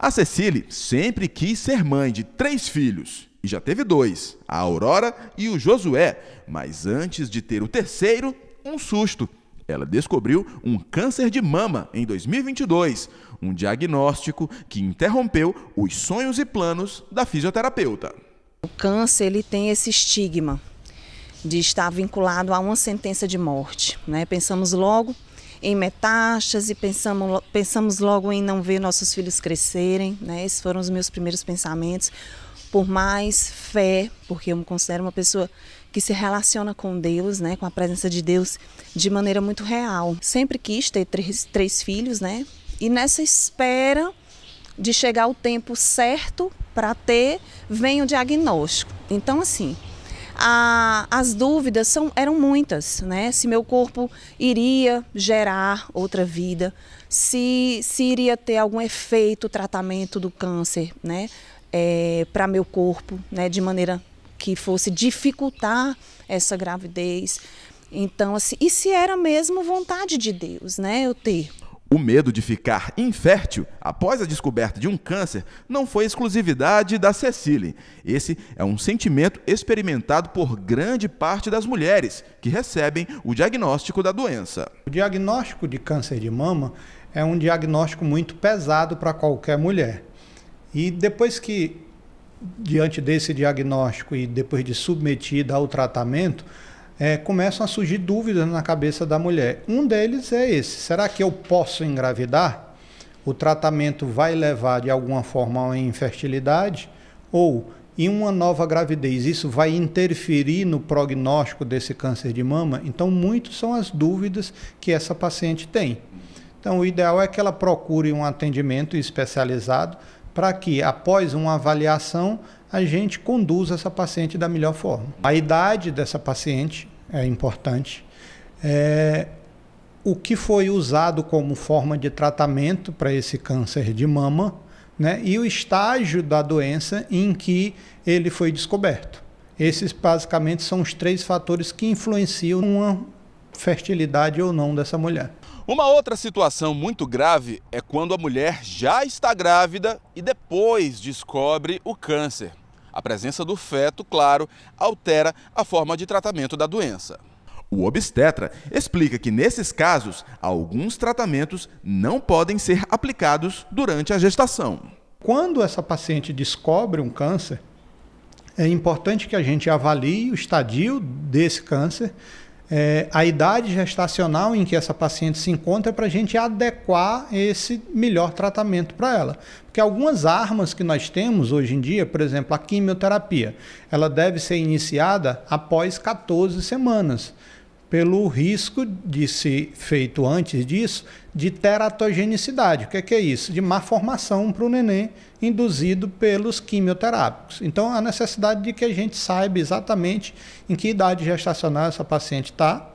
A Cecile sempre quis ser mãe de três filhos e já teve dois, a Aurora e o Josué, mas antes de ter o terceiro, um susto. Ela descobriu um câncer de mama em 2022, um diagnóstico que interrompeu os sonhos e planos da fisioterapeuta. O câncer ele tem esse estigma de estar vinculado a uma sentença de morte, né? Pensamos logo em e pensamos, pensamos logo em não ver nossos filhos crescerem, né? Esses foram os meus primeiros pensamentos. Por mais fé, porque eu me considero uma pessoa que se relaciona com Deus, né, com a presença de Deus de maneira muito real. Sempre quis ter três, três filhos, né? E nessa espera de chegar o tempo certo para ter, vem o diagnóstico. Então, assim, a, as dúvidas são, eram muitas, né? Se meu corpo iria gerar outra vida, se, se iria ter algum efeito o tratamento do câncer, né? É, para meu corpo, né? De maneira que fosse dificultar essa gravidez. Então, assim, e se era mesmo vontade de Deus, né? Eu ter o medo de ficar infértil após a descoberta de um câncer não foi exclusividade da Cecily. Esse é um sentimento experimentado por grande parte das mulheres que recebem o diagnóstico da doença. O diagnóstico de câncer de mama é um diagnóstico muito pesado para qualquer mulher. E depois que, diante desse diagnóstico e depois de submetida ao tratamento, é, começam a surgir dúvidas na cabeça da mulher. Um deles é esse: será que eu posso engravidar? O tratamento vai levar de alguma forma à infertilidade? Ou em uma nova gravidez, isso vai interferir no prognóstico desse câncer de mama? Então, muitos são as dúvidas que essa paciente tem. Então, o ideal é que ela procure um atendimento especializado para que, após uma avaliação, a gente conduz essa paciente da melhor forma. A idade dessa paciente é importante. É, o que foi usado como forma de tratamento para esse câncer de mama né, e o estágio da doença em que ele foi descoberto. Esses basicamente são os três fatores que influenciam uma fertilidade ou não dessa mulher. Uma outra situação muito grave é quando a mulher já está grávida e depois descobre o câncer. A presença do feto, claro, altera a forma de tratamento da doença. O obstetra explica que, nesses casos, alguns tratamentos não podem ser aplicados durante a gestação. Quando essa paciente descobre um câncer, é importante que a gente avalie o estadio desse câncer é, a idade gestacional em que essa paciente se encontra é para a gente adequar esse melhor tratamento para ela. Porque algumas armas que nós temos hoje em dia, por exemplo, a quimioterapia, ela deve ser iniciada após 14 semanas pelo risco de se feito antes disso de teratogenicidade. O que é, que é isso? De má formação para o neném induzido pelos quimioterápicos. Então, a necessidade de que a gente saiba exatamente em que idade gestacional essa paciente está,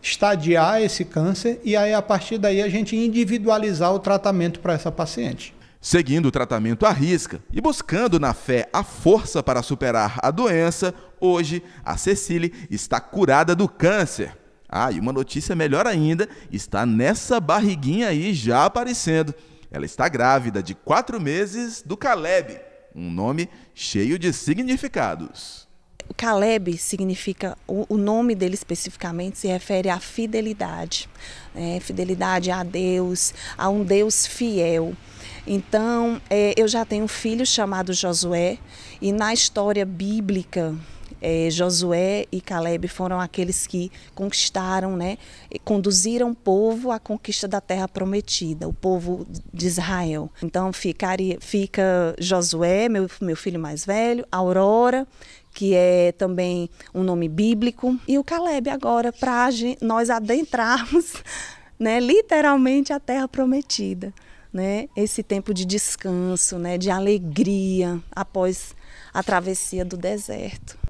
estadiar esse câncer e aí a partir daí a gente individualizar o tratamento para essa paciente. Seguindo o tratamento à risca e buscando na fé a força para superar a doença, hoje a Cecile está curada do câncer. Ah, e uma notícia melhor ainda está nessa barriguinha aí já aparecendo. Ela está grávida de quatro meses do Caleb, um nome cheio de significados. O Caleb significa, o, nome dele especificamente se refere à fidelidade, né? fidelidade a Deus, a um Deus fiel. Então, é, eu já tenho um filho chamado Josué, e na história bíblica, é, Josué e Caleb foram aqueles que conquistaram, né, conduziram o povo à conquista da terra prometida, o povo de Israel. Então ficaria, fica Josué, meu, meu filho mais velho, Aurora, que é também um nome bíblico, e o Caleb agora para nós adentrarmos, né, literalmente a terra prometida né, esse tempo de descanso, né, de alegria após a travessia do deserto.